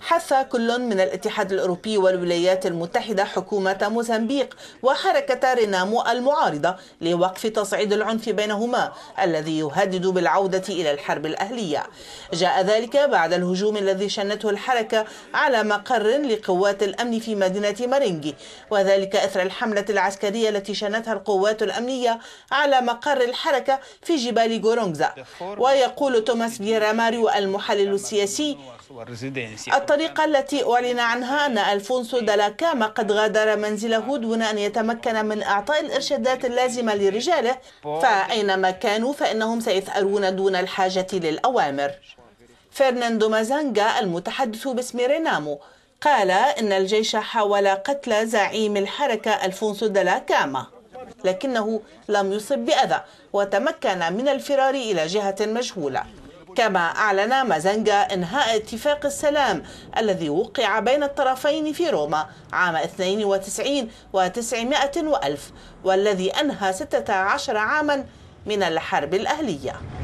حث كل من الاتحاد الأوروبي والولايات المتحدة حكومة موزمبيق وحركة رينامو المعارضة لوقف تصعيد العنف بينهما الذي يهدد بالعودة إلى الحرب الأهلية جاء ذلك بعد الهجوم الذي شنته الحركة على مقر لقوات الأمن في مدينة مارينجي وذلك أثر الحملة العسكرية التي شنتها القوات الأمنية على مقر الحركة في جبال غورونغزا ويقول توماس بيراماريو المحلل السياسي الطريقة التي أعلن عنها أن ألفونسو كاما قد غادر منزله دون أن يتمكن من إعطاء الإرشادات اللازمة لرجاله فأينما كانوا فإنهم سيثأرون دون الحاجة للأوامر فرناندو مازانجا المتحدث باسم رينامو قال إن الجيش حاول قتل زعيم الحركة ألفونسو كاما لكنه لم يصب بأذى وتمكن من الفرار إلى جهة مجهولة كما أعلن مازنجا إنهاء اتفاق السلام الذي وقع بين الطرفين في روما عام 92 و900 وألف والذي أنهى 16 عاما من الحرب الأهلية